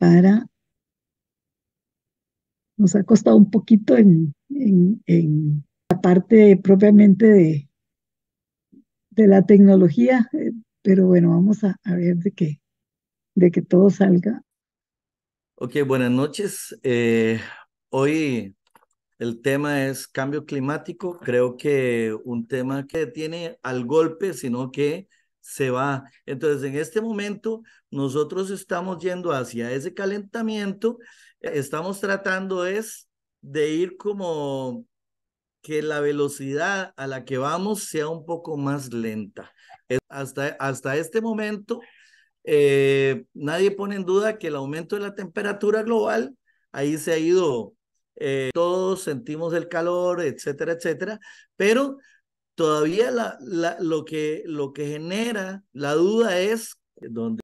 para... Nos ha costado un poquito en, en, en la parte propiamente de, de la tecnología, eh, pero bueno, vamos a, ver de qué, de que todo salga. Ok, buenas noches. Eh, hoy el tema es cambio climático. Creo que un tema que tiene al golpe, sino que se va. Entonces, en este momento, nosotros estamos yendo hacia ese calentamiento, eh, estamos tratando es de ir como que la velocidad a la que vamos sea un poco más lenta. Hasta, hasta este momento, eh, nadie pone en duda que el aumento de la temperatura global, ahí se ha ido, eh, todos sentimos el calor, etcétera, etcétera, pero todavía la, la, lo, que, lo que genera la duda es donde